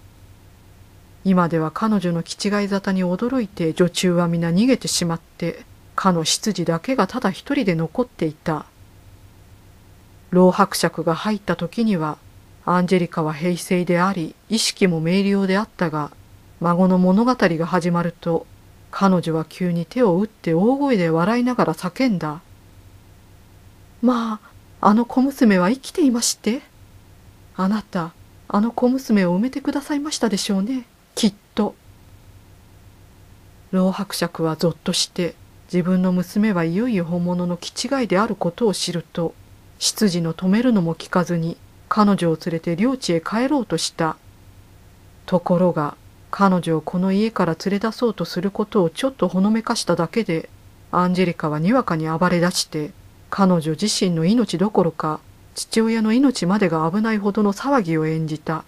今では彼女の気違い沙汰に驚いて女中は皆逃げてしまってかの執事だけがただ一人で残っていた老伯爵が入った時にはアンジェリカは平成であり意識も明瞭であったが孫の物語が始まると彼女は急に手を打って大声で笑いながら叫んだ「まああの小娘は生きていましてあなたあの小娘を埋めてくださいましたでしょうねきっと」老伯爵はぞっとして自分の娘はいよいよ本物の気違いであることを知ると執事の止めるのも聞かずに彼女を連れて領地へ帰ろうとしたところが彼女をこの家から連れ出そうとすることをちょっとほのめかしただけでアンジェリカはにわかに暴れ出して彼女自身の命どころか父親の命までが危ないほどの騒ぎを演じた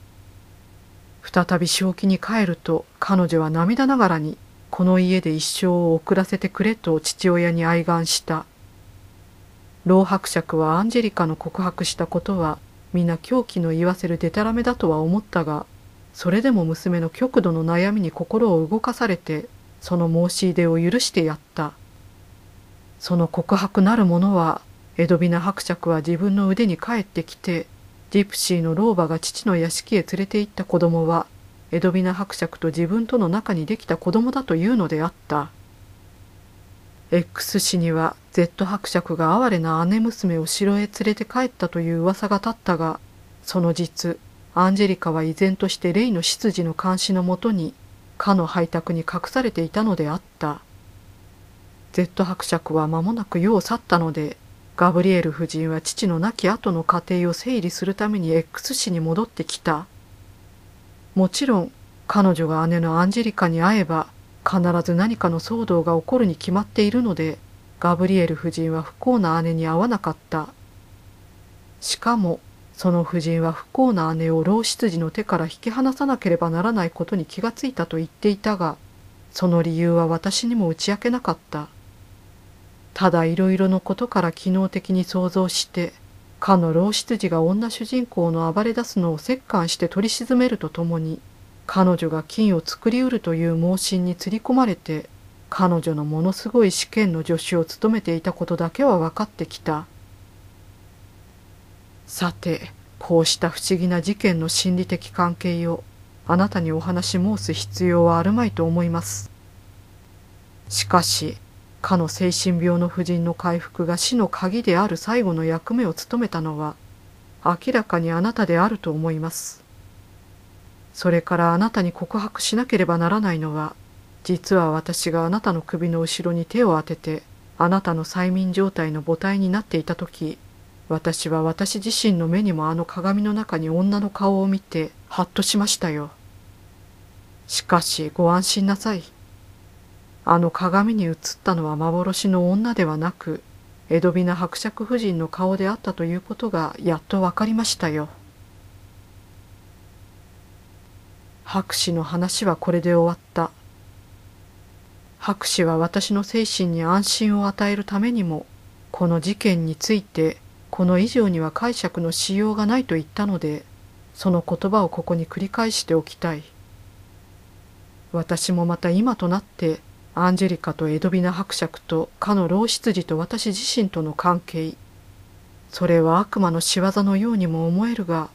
再び正気に帰ると彼女は涙ながらにこの家で一生を送らせてくれと父親に哀願した老伯爵はアンジェリカの告白したことは皆狂気の言わせるでたらめだとは思ったがそれでも娘の極度の悩みに心を動かされてその申し出を許してやったその告白なるものはエドビナ伯爵は自分の腕に帰ってきてディプシーの老婆が父の屋敷へ連れて行った子供はエドビナ伯爵と自分との中にできた子供だというのであった。X 氏には Z 伯爵が哀れな姉娘を城へ連れて帰ったという噂が立ったがその実アンジェリカは依然としてレイの執事の監視のもとにかの配達に隠されていたのであった Z 伯爵は間もなく世を去ったのでガブリエル夫人は父の亡き後の家庭を整理するために X 氏に戻ってきたもちろん彼女が姉のアンジェリカに会えば必ず何かの騒動が起こるに決まっているのでガブリエル夫人は不幸な姉に会わなかったしかもその夫人は不幸な姉を老執事の手から引き離さなければならないことに気がついたと言っていたがその理由は私にも打ち明けなかったただいろいろのことから機能的に想像してかの老執事が女主人公の暴れ出すのを折檻して取り沈めるとともに彼女が金を作りうるという盲信に釣り込まれて彼女のものすごい試験の助手を務めていたことだけは分かってきたさてこうした不思議な事件の心理的関係をあなたにお話申す必要はあるまいと思いますしかしかの精神病の婦人の回復が死の鍵である最後の役目を務めたのは明らかにあなたであると思いますそれからあなたに告白しなければならないのは実は私があなたの首の後ろに手を当ててあなたの催眠状態の母体になっていた時私は私自身の目にもあの鏡の中に女の顔を見てハッとしましたよしかしご安心なさいあの鏡に映ったのは幻の女ではなく江戸美な伯爵夫人の顔であったということがやっと分かりましたよ博士の話はこれで終わった。博士は私の精神に安心を与えるためにも、この事件について、この以上には解釈のしようがないと言ったので、その言葉をここに繰り返しておきたい。私もまた今となって、アンジェリカとエドビナ伯爵とかの老執事と私自身との関係、それは悪魔の仕業のようにも思えるが、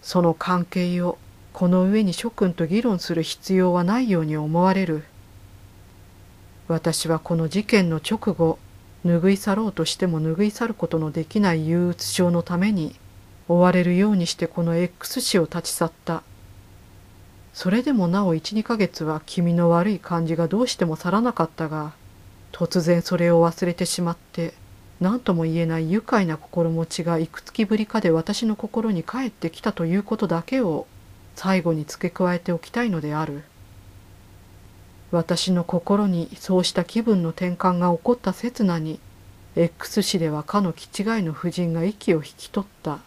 その関係をこの上に諸君と議論する必要はないように思われる。私はこの事件の直後、拭い去ろうとしても拭い去ることのできない憂鬱症のために、追われるようにしてこの X 氏を立ち去った。それでもなお12ヶ月は君の悪い感じがどうしても去らなかったが、突然それを忘れてしまって、何とも言えない愉快な心持ちがいくつきぶりかで私の心に帰ってきたということだけを最後に付け加えておきたいのである私の心にそうした気分の転換が起こった刹那に X 氏ではかの気違いの夫人が息を引き取った